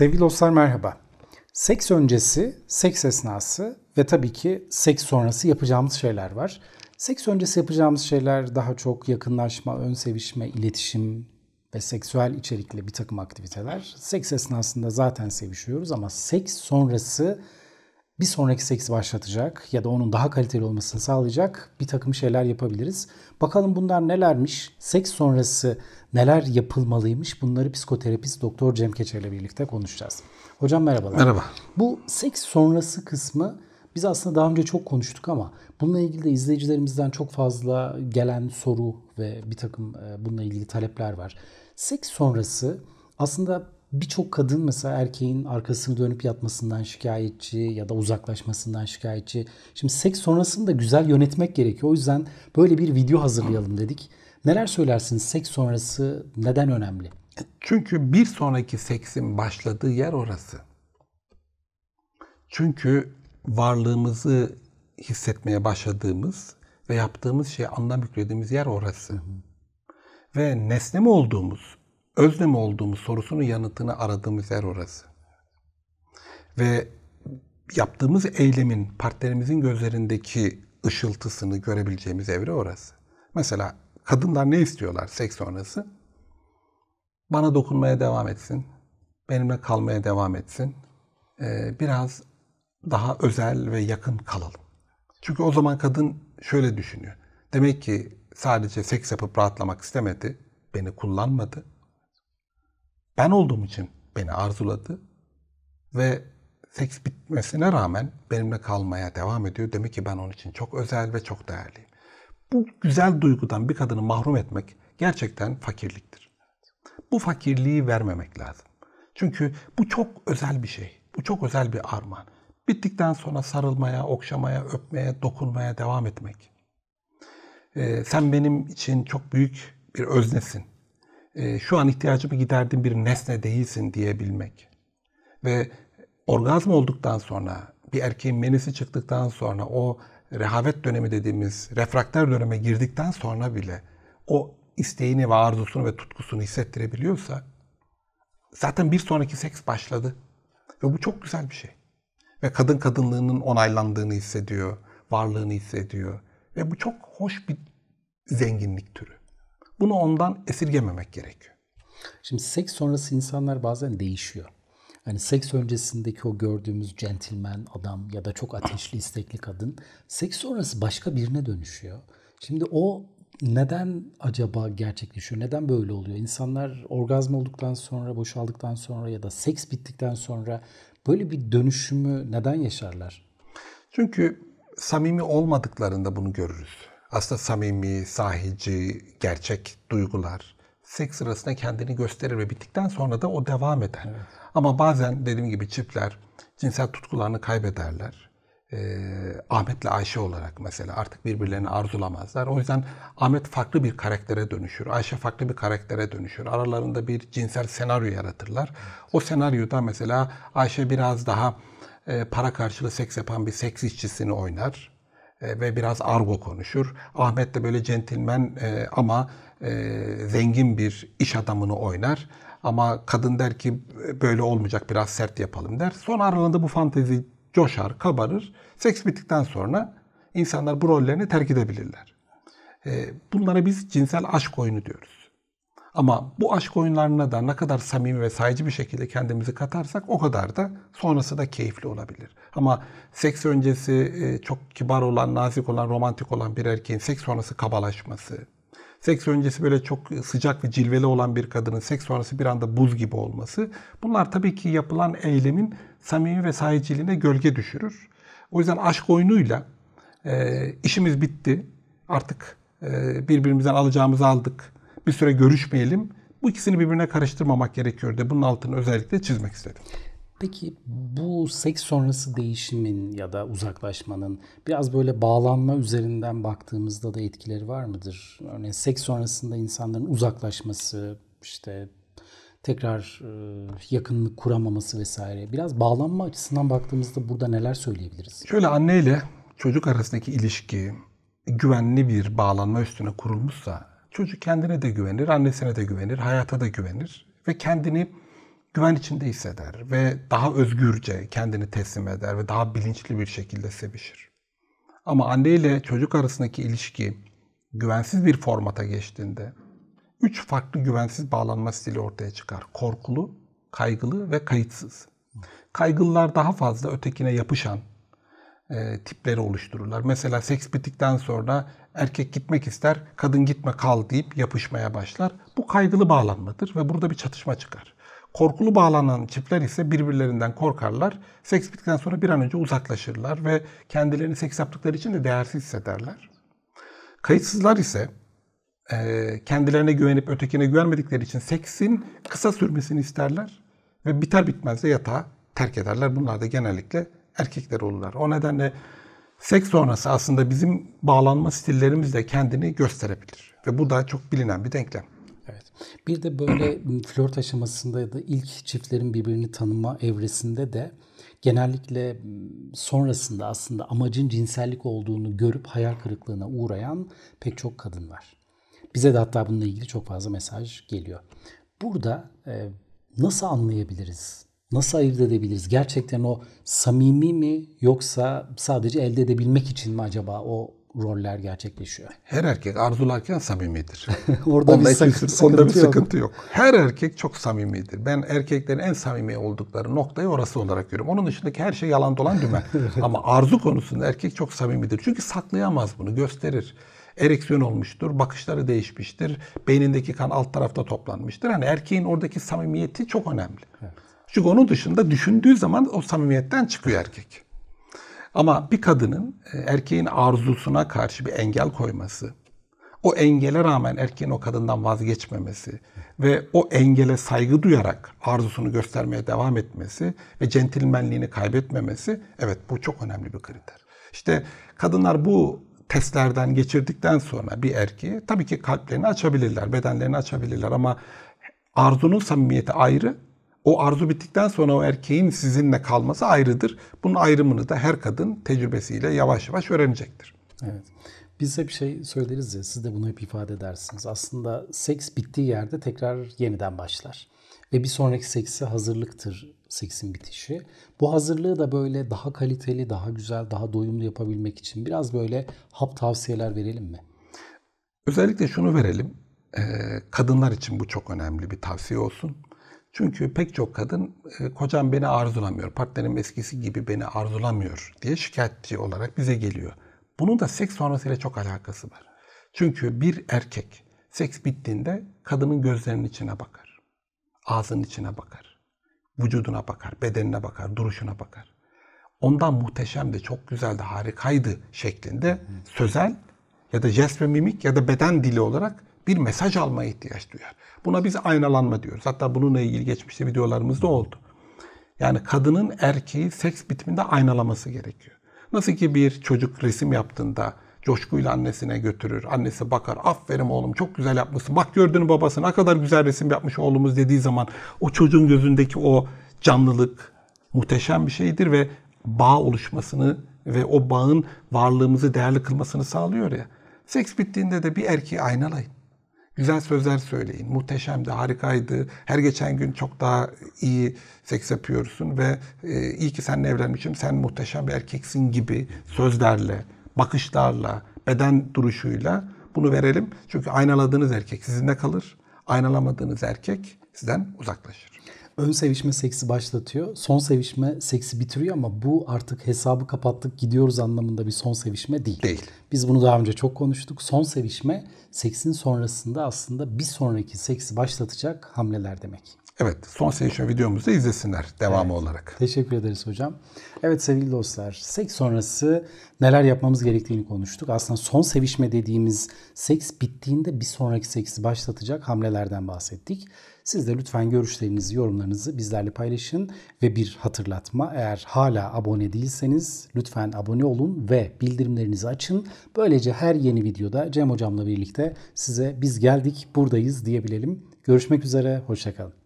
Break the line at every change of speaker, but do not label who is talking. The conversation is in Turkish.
Sevgili dostlar merhaba. Seks öncesi, seks esnası ve tabii ki seks sonrası yapacağımız şeyler var. Seks öncesi yapacağımız şeyler daha çok yakınlaşma, ön sevişme, iletişim ve seksüel içerikli bir takım aktiviteler. Seks esnasında zaten sevişiyoruz ama seks sonrası bir sonraki seks başlatacak ya da onun daha kaliteli olmasını sağlayacak bir takım şeyler yapabiliriz. Bakalım bunlar nelermiş? Seks sonrası neler yapılmalıymış? Bunları psikoterapist Doktor Cem Keçer ile birlikte konuşacağız. Hocam merhabalar. Merhaba. Bu seks sonrası kısmı biz aslında daha önce çok konuştuk ama bununla ilgili de izleyicilerimizden çok fazla gelen soru ve bir takım e, bununla ilgili talepler var. Seks sonrası aslında birçok kadın mesela erkeğin arkasını dönüp yatmasından şikayetçi ya da uzaklaşmasından şikayetçi. Şimdi seks sonrasını da güzel yönetmek gerekiyor. O yüzden böyle bir video hazırlayalım dedik. Neler
söylersiniz? Seks sonrası neden önemli? Çünkü bir sonraki seksin başladığı yer orası. Çünkü varlığımızı hissetmeye başladığımız ve yaptığımız şey anlam yüklediğimiz yer orası. Hı hı. Ve nesne mi olduğumuz, özne mi olduğumuz sorusunun yanıtını aradığımız yer orası. Ve yaptığımız eylemin partnerimizin gözlerindeki ışıltısını görebileceğimiz evre orası. Mesela kadınlar ne istiyorlar seks sonrası? Bana dokunmaya devam etsin. Benimle kalmaya devam etsin. E, biraz daha özel ve yakın kalalım. Çünkü o zaman kadın şöyle düşünüyor. Demek ki sadece seks yapıp rahatlamak istemedi. Beni kullanmadı ben olduğum için beni arzuladı ve seks bitmesine rağmen benimle kalmaya devam ediyor. Demek ki ben onun için çok özel ve çok değerliyim. Bu güzel duygudan bir kadını mahrum etmek gerçekten fakirliktir. Bu fakirliği vermemek lazım. Çünkü bu çok özel bir şey. Bu çok özel bir armağan. Bittikten sonra sarılmaya, okşamaya, öpmeye, dokunmaya devam etmek. Ee, sen benim için çok büyük bir öznesin. E, şu an ihtiyacımı giderdim bir nesne değilsin diyebilmek. Ve orgazm olduktan sonra, bir erkeğin menisi çıktıktan sonra, o rehavet dönemi dediğimiz refraktör döneme girdikten sonra bile o isteğini ve arzusunu ve tutkusunu hissettirebiliyorsa zaten bir sonraki seks başladı. Ve bu çok güzel bir şey. Ve kadın kadınlığının onaylandığını hissediyor, varlığını hissediyor. Ve bu çok hoş bir zenginlik türü. Bunu ondan esirgememek gerekiyor. Şimdi seks sonrası insanlar bazen değişiyor.
Hani seks öncesindeki o gördüğümüz centilmen adam ya da çok ateşli istekli kadın seks sonrası başka birine dönüşüyor. Şimdi o neden acaba gerçekleşiyor? Neden böyle oluyor? İnsanlar orgazm olduktan sonra, boşaldıktan sonra ya da seks bittikten sonra böyle bir dönüşümü neden yaşarlar?
Çünkü samimi olmadıklarında bunu görürüz aslında samimi, sahici, gerçek duygular seks sırasında kendini gösterir ve bittikten sonra da o devam eder. Evet. Ama bazen dediğim gibi çiftler cinsel tutkularını kaybederler. Ee, Ahmet'le Ayşe olarak mesela artık birbirlerini arzulamazlar. O yüzden Ahmet farklı bir karaktere dönüşür. Ayşe farklı bir karaktere dönüşür. Aralarında bir cinsel senaryo yaratırlar. O senaryoda mesela Ayşe biraz daha e, para karşılığı seks yapan bir seks işçisini oynar. Ee, ve biraz argo konuşur. Ahmet de böyle centilmen e, ama e, zengin bir iş adamını oynar. Ama kadın der ki böyle olmayacak biraz sert yapalım der. Son aralığında bu fantezi coşar, kabarır. Seks bittikten sonra insanlar bu rollerini terk edebilirler. Ee, bunlara biz cinsel aşk oyunu diyoruz. Ama bu aşk oyunlarına da ne kadar samimi ve sayıcı bir şekilde kendimizi katarsak o kadar da sonrası da keyifli olabilir. Ama seks öncesi e, çok kibar olan, nazik olan, romantik olan bir erkeğin seks sonrası kabalaşması, seks öncesi böyle çok sıcak ve cilveli olan bir kadının seks sonrası bir anda buz gibi olması bunlar tabii ki yapılan eylemin samimi ve sahiciliğine gölge düşürür. O yüzden aşk oyunuyla e, işimiz bitti. Artık e, birbirimizden alacağımızı aldık bir süre görüşmeyelim. Bu ikisini birbirine karıştırmamak gerekiyor de bunun altını özellikle çizmek istedim. Peki
bu seks sonrası değişimin ya da uzaklaşmanın biraz böyle bağlanma üzerinden baktığımızda da etkileri var mıdır? Örneğin seks sonrasında insanların uzaklaşması, işte tekrar e, yakınlık kuramaması
vesaire. Biraz bağlanma açısından baktığımızda burada neler söyleyebiliriz? Şöyle anneyle çocuk arasındaki ilişki güvenli bir bağlanma üstüne kurulmuşsa Çocuk kendine de güvenir, annesine de güvenir, hayata da güvenir ve kendini güven içinde hisseder ve daha özgürce kendini teslim eder ve daha bilinçli bir şekilde sevişir. Ama anne ile çocuk arasındaki ilişki güvensiz bir formata geçtiğinde üç farklı güvensiz bağlanma stili ortaya çıkar. Korkulu, kaygılı ve kayıtsız. Kaygılılar daha fazla ötekine yapışan e, tipleri oluştururlar. Mesela seks bittikten sonra erkek gitmek ister, kadın gitme kal deyip yapışmaya başlar. Bu kaygılı bağlanmadır ve burada bir çatışma çıkar. Korkulu bağlanan çiftler ise birbirlerinden korkarlar. Seks bittikten sonra bir an önce uzaklaşırlar ve kendilerini seks yaptıkları için de değersiz hissederler. Kayıtsızlar ise e, kendilerine güvenip ötekine güvenmedikleri için seksin kısa sürmesini isterler ve biter bitmez de yatağı terk ederler. Bunlar da genellikle erkekler olurlar. O nedenle Seks sonrası aslında bizim bağlanma stillerimizle kendini gösterebilir. Ve bu da çok bilinen bir denklem.
Evet. Bir de böyle flört aşamasında ya da ilk çiftlerin birbirini tanıma evresinde de genellikle sonrasında aslında amacın cinsellik olduğunu görüp hayal kırıklığına uğrayan pek çok kadın var. Bize de hatta bununla ilgili çok fazla mesaj geliyor. Burada e, nasıl anlayabiliriz nasıl ayırt edebiliriz? Gerçekten o samimi mi yoksa sadece elde edebilmek için
mi acaba o roller gerçekleşiyor? Her erkek arzularken samimidir. Orada onda bir sakın, sıkıntı, onda bir sıkıntı yok. yok. Her erkek çok samimidir. Ben erkeklerin en samimi oldukları noktayı orası olarak görüyorum. Onun dışındaki her şey yalan dolan dümen. Ama arzu konusunda erkek çok samimidir. Çünkü saklayamaz bunu, gösterir ereksiyon olmuştur, bakışları değişmiştir, beynindeki kan alt tarafta toplanmıştır. Hani erkeğin oradaki samimiyeti çok önemli. Evet. Çünkü onun dışında düşündüğü zaman o samimiyetten çıkıyor erkek. Ama bir kadının e, erkeğin arzusuna karşı bir engel koyması, o engele rağmen erkeğin o kadından vazgeçmemesi ve o engele saygı duyarak arzusunu göstermeye devam etmesi ve centilmenliğini kaybetmemesi evet bu çok önemli bir kriter. İşte kadınlar bu testlerden geçirdikten sonra bir erkeği tabii ki kalplerini açabilirler, bedenlerini açabilirler ama arzunun samimiyeti ayrı, o arzu bittikten sonra o erkeğin sizinle kalması ayrıdır. Bunun ayrımını da her kadın tecrübesiyle yavaş yavaş öğrenecektir.
Evet. Biz hep şey söyleriz ya, siz de bunu hep ifade edersiniz. Aslında seks bittiği yerde tekrar yeniden başlar. Ve bir sonraki seksi hazırlıktır seksin bitişi. Bu hazırlığı da böyle daha kaliteli, daha güzel, daha doyumlu yapabilmek için
biraz böyle hap tavsiyeler verelim mi? Özellikle şunu verelim. Ee, kadınlar için bu çok önemli bir tavsiye olsun. Çünkü pek çok kadın e, kocam beni arzulamıyor, partnerim eskisi gibi beni arzulamıyor diye şikayetçi olarak bize geliyor. Bunun da seks sonrasıyla çok alakası var. Çünkü bir erkek seks bittiğinde kadının gözlerinin içine bakar. Ağzının içine bakar. Vücuduna bakar, bedenine bakar, duruşuna bakar. Ondan muhteşemdi, çok güzeldi, harikaydı şeklinde sözel ya da jest ve mimik ya da beden dili olarak bir mesaj almaya ihtiyaç duyar. Buna biz aynalanma diyoruz. Hatta bununla ilgili geçmişte videolarımızda oldu. Yani kadının erkeği seks bitiminde aynalaması gerekiyor. Nasıl ki bir çocuk resim yaptığında coşkuyla annesine götürür. Annesi bakar. Aferin oğlum çok güzel yapmışsın. Bak gördün babası ne kadar güzel resim yapmış oğlumuz dediği zaman o çocuğun gözündeki o canlılık muhteşem bir şeydir ve bağ oluşmasını ve o bağın varlığımızı değerli kılmasını sağlıyor ya. Seks bittiğinde de bir erkeği aynalayın güzel sözler söyleyin. Muhteşemdi, harikaydı. Her geçen gün çok daha iyi seks yapıyorsun ve e, iyi ki seninle evlenmişim. Sen muhteşem bir erkeksin gibi sözlerle, bakışlarla, beden duruşuyla bunu verelim. Çünkü aynaladığınız erkek sizinle kalır. Aynalamadığınız erkek sizden uzaklaşır. Ön sevişme seksi başlatıyor.
Son sevişme seksi bitiriyor ama bu artık hesabı kapattık gidiyoruz anlamında bir son sevişme değil. Değil. Biz bunu daha önce çok konuştuk. Son sevişme seksin sonrasında aslında bir sonraki seksi başlatacak hamleler demek. Evet, son sevişme videomuzu izlesinler devamı evet, olarak. Teşekkür ederiz hocam. Evet sevgili dostlar, seks sonrası neler yapmamız gerektiğini konuştuk. Aslında son sevişme dediğimiz seks bittiğinde bir sonraki seksi başlatacak hamlelerden bahsettik. Siz de lütfen görüşlerinizi, yorumlarınızı bizlerle paylaşın ve bir hatırlatma. Eğer hala abone değilseniz lütfen abone olun ve bildirimlerinizi açın. Böylece her yeni videoda Cem Hocam'la birlikte size biz geldik buradayız diyebilelim. Görüşmek üzere, hoşçakalın.